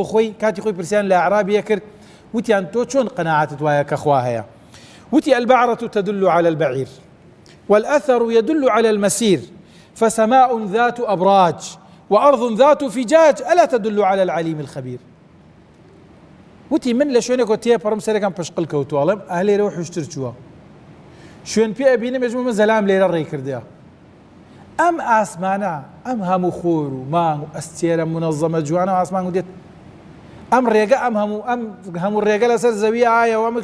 خوي كاتي خوي برسان پرسیان يكر وتي کرد وتیان قناعات چۆن قەنەعاتت وتي البعرة تدل على البعير والأثر يدل على المسير فسماء ذات أبراج وأرض ذات فجاج ألا تدل على العليم الخبير وتي من لشونك وتي برم سركم بشقل كوتوالم أهلي روح يشترجوا شون بي مجموع مجموعة زلام ليرة ريكر ديها أم آسمانا أم هم خور وما أستيرا منظمة جوانا وآسمان وديت ام ڕێگە ام هم ام هم ڕێگە لسر زەوی ئایا و ئەمە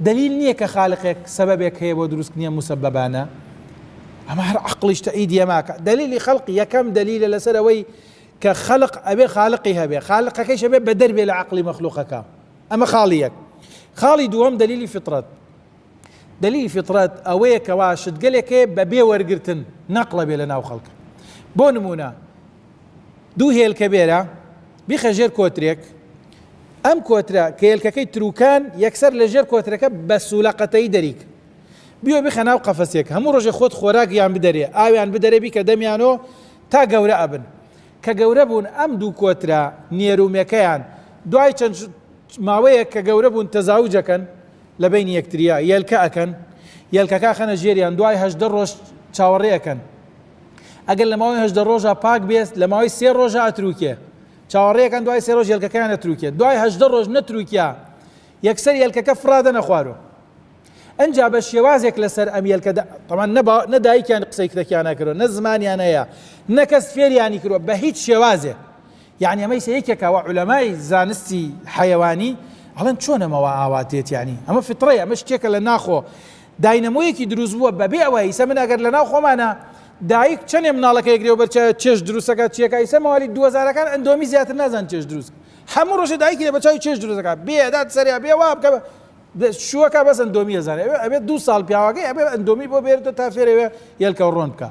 دليل دلیل كخالقك سببك هي سببێک هەیە بۆ دروست نییە موسببانە ئەمە هەر عقلیش تەئیدە ماکە دلیلی خەڵقی یەکەم دلیلە لەسەر ئەوەی کە خەلق ئەبێ خاالقی هەبێ خاالقەکەی شەبێ بە دەربێ لە عقلی مەخلوقەکە ئەمە خاڵیەک خاڵی دووەم دلیلی فطرەت دلیلی فطرەت ئەوەیە کەوا شتگەلێکێ بە بێ وەرگتن نەقلە بێ لە ناو خەڵک بۆ بیخەژێر کۆترێک ئەم کۆترە کێلکەکەی تروکان یەکسەر لەژێر کۆترەکە بە سوولەقەتەی دەریک بیۆ بخەناو قەفەسێک هەموو ڕۆژێ خۆت خۆراک یان بدەرێ ئاویان بدەرێ بیکە دەمیانەوە تا گەورە ئەبن کە گەورە بوون ئەم دوو کۆترە نێرومەکەیان دوای چەند ماوەیەک کە گەورە بوون تەزاوجەکەن لە بین یەکتریا یلکە ئەەکەن یلکەکە خەنە ژێریان دوای هەشدە ڕۆژ چاوەڕێەکەن ئەگەر لە ماوەی هەشدە ڕۆژە پاک بێست لە ماوەی سێ ڕۆژە ئاتروکێ چاوەڕێەکان دوای سێ ڕۆژ یلکەکەیان نەتروکیە دوای هەشدە ڕۆژ نەتروکیە یەکسەر یلکەکە فرادە نەخوارۆ ئەجا بە شێوازێک لەسەر ئەمیلکە تەمان نەدایکیان قسەی کتەکیانە کرۆ نە زمانیان هەیە نەکەس فێریانی کرۆ بە هیچ شێوازێک یعنی ئەمەی سەیەکێکەوە علەمای زانستی حەیوانی هەڵەن چۆنەمەوە ئاواتێت ینی ئەمە فتڕەیە ئەمە شتێکە لە ناخۆ داینەمۆیەکی دروست بووە بەبێ ئەوە ئیسە من ئەگەر لە ناو خۆمانە دایک چەندێ مناڵەکەیگری و بەرچە چێش دروستەکە چیەکە سەمەواری دوزارەکان ئەندۆمی زیاتر نازان چێش دروست هەموو ڕۆژی دایکی لە بەچوی چێش دروستەکە بێدات سەریا بێ وا بکە شوەکە بەس ئەندۆمی زانێ ئەبێت دو ساڵ پیاوەکەی ئەبێ ئەندۆمی بۆ بێرتە تا فێرەوێ یلکە ڕۆن بکە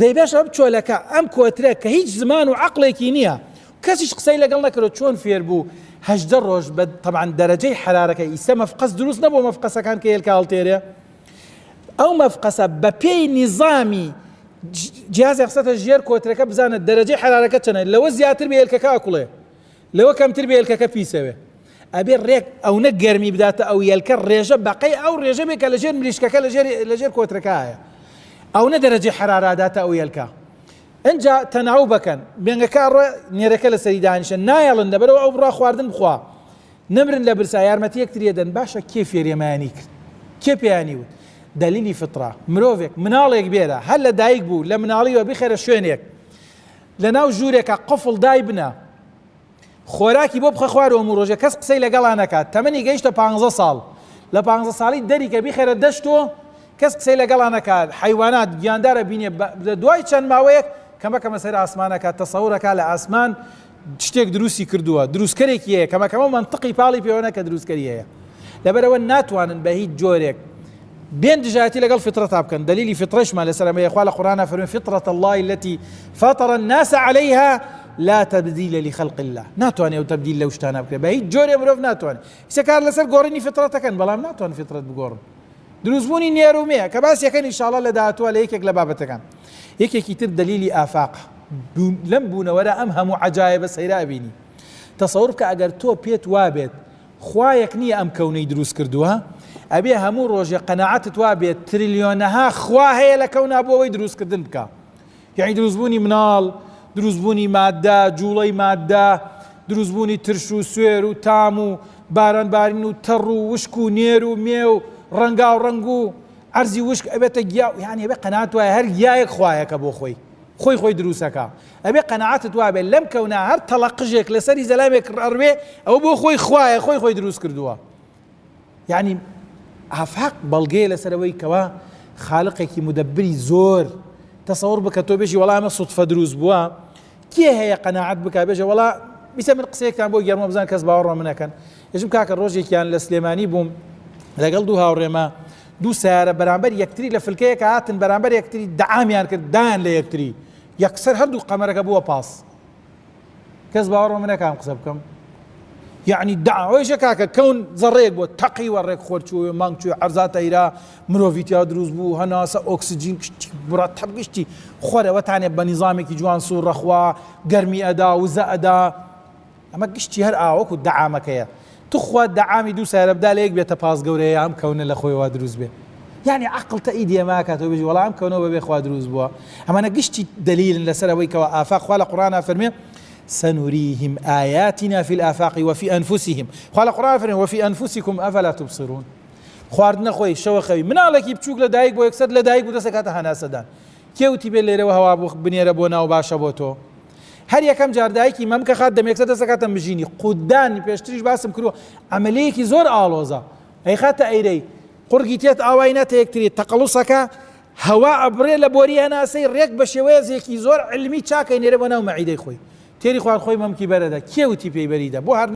دەیبێش ئەم چۆلەکە ئەم کۆترە کە هیچ زمان و عقلێکی نییە کەسیش قسەی لەگەڵ نەکرد چۆن فێر بوو هەشدە ڕۆژ بە تەبان دەرەجەی حرارەکە ئیسە مەفقەس دروست نەبوو مەفقەسەکان کە هێلکە هەڵتێرێ ئەو مەفقەسە بە پێی نیزامی جهاز يخصت الجير كوترك زان الدرجة حرارة كتنا لو زيادة تربية الكاكا أكله لو كم تربية الكاكا في سوى أبي الريك أو نجر مي بدات أو يلك الرجع بقي أو رجع بك لجير مليش كاكا لجير لجير كوترك هاي أو ندرجة حرارة دات أو يلك إن جاء تناوبك بين كارو نيرك السيد عنش نايل النبرة أو برا خواردن بخوا نمرن لبرسا يارمتي تريدن باشا كيف يريمانيك كيف يعني ود دلیلی فترا مرۆڤێک مناڵێک بێرە هەر لە دایک بوو لە مناڵیەوە بخێرە شوێنێک لە ناو ژوورێکە قفڵ دای بنە خۆراکی بۆ بخە خوارەوە مرۆژە کەس قسەی لەگەڵا نەکات تەمەنی گەیشتە 15 ساڵ لە 15 ساڵی دەریکە بیخێرە دەشتۆ کەس قسەی لەگەڵا نەکات حیوانات گیاندارە بینێ دوای چەند ماوەیەک کەمەکەمە سەر ئاسمانەکە تەسەورەکە لە ئاسمان شتێک دروستی کردووە دروستکەرێکی هەیە کەمەکەمە منطقی پاڵی پێوەنە کە دروستکەری هەیە لەبەرەوە ناتوانن بە هیچ جۆرێک بين دجاتي لقال فطرة كان دليلي فطرش ما لسلام يا إخوان القرآن فرمي فطرة الله التي فطر الناس عليها لا تبديل لخلق الله ناتواني أو تبديل لو شتانا بكري بهي جوري مروف ناتواني إذا كان لسر قورني كان بلا ناتواني فطرة بقورن دروزبوونی نێرومەیە کە باسیەکەن ئیشاڵە لە داهاتوە لە یەکێک لە بابەتەکان كان هيك كتير دليلي آفاق لم ئەم ولا عجاایە بە سەیرابینی تەسەور تصورك أجر تو بيت وابد خوايك نية أم كوني دروس كردوها ئەبێ هەموو ڕۆژێ قەنەعاتت وا بێت تریلیۆنەها خوا هەیە لە کەونابووەوەی دروستکردن بکە یعنی دروستبوونی مناڵ دروستبوونی مادە جوڵەی مادە دروستبوونی ترش و سوێر و تام و بارانبارین و تەڕ و وشک و نێر و مێ و ڕەنگا و ڕنگ و ئەرزی وشک ئەبێتە گیا یان هێبێ قەنات وایە هەر یایەک خوایەکە بۆ خۆی خۆی خۆی دروستەکە ئەبێ قەنەعاتت وابێت لەم کەونا هەر تەڵەقژێک لەسەری زەلامێک ڕەڕوێ ئەو بۆ خۆی خوایە خۆی خۆی دروست کردووە یعنی ئافاق بەڵگەی لەسەرەوەی کەوا خاالقێکی مدەبری زۆر تەسەور بکە تۆ بێژی وەڵامە سوتفە دروست بووە کێ هەیە قەنەعات بک بێژە وڵا بیسە من قسەیەکان بۆ گەرممە بزان کەس باوەڕۆ كان يجب كاك ڕۆژێکیان كان لسليماني بوم لەگەڵ دوو هاوڕێمە دوو دو بەرامبەر یەکتری يكتري لفلكي هاتن بەرامبەر يكتري دعام يعني دان ليكتري يكسر یەکسەر هەردوو قەمەرەکە بووە پاس کەس باوەڕۆ منەکان قسە بکەم يعني دعا ويش كاك كون زريق بو تقي وريق خور شو مانك شو عرزات ايرا مروفيت يا دروز بو هناسا اوكسجين كشتي مرتب كشتي خور وتاني بنظامك جوان صور رخوا قرمي ادا وزا ادا اما كشتي هر اوكو دعا مكيا تخوا دعامي دو سير ابدا ليك بيتا باس عم ام كون الاخوي وادروز به يعني عقل تأيد يا ماك والله ام كونو بيخوا دروز بو اما انا كشتي دليل لسر ويكا وافاق ولا قرانا فرميه سنريهم آياتنا في الآفاق وفي أنفسهم خوا القرآن قڕافرن وفي أنفسكم أفلا تبصرون خواردنە خۆی شەوە خەوی مناڵێکی بچووک لە دایک بۆ یەکسەر لە دایک و دەسەکاتە هەناسەدان کێوتی بێ لێرەوە هەوا بۆ بنێرە بۆ ناو باشە بۆ هر يكم جار دايك إمام كخاد دم دەمێکسە دەسەکاتە مجيني قدان بيشتريش باسم كرو ئەمەلەیەکی زور ئالۆزە ئەی خاتە ئەیرەی قڕگی تێت ئاوای نەتە یەکتری تەقەڵوسەکە هەوا ئەبرێ لە بۆریە ناسی ڕێک بە شێوەیە زێکی زۆر تیری تێری هم خۆی برده کیه او تیپی بریده؟ بو هر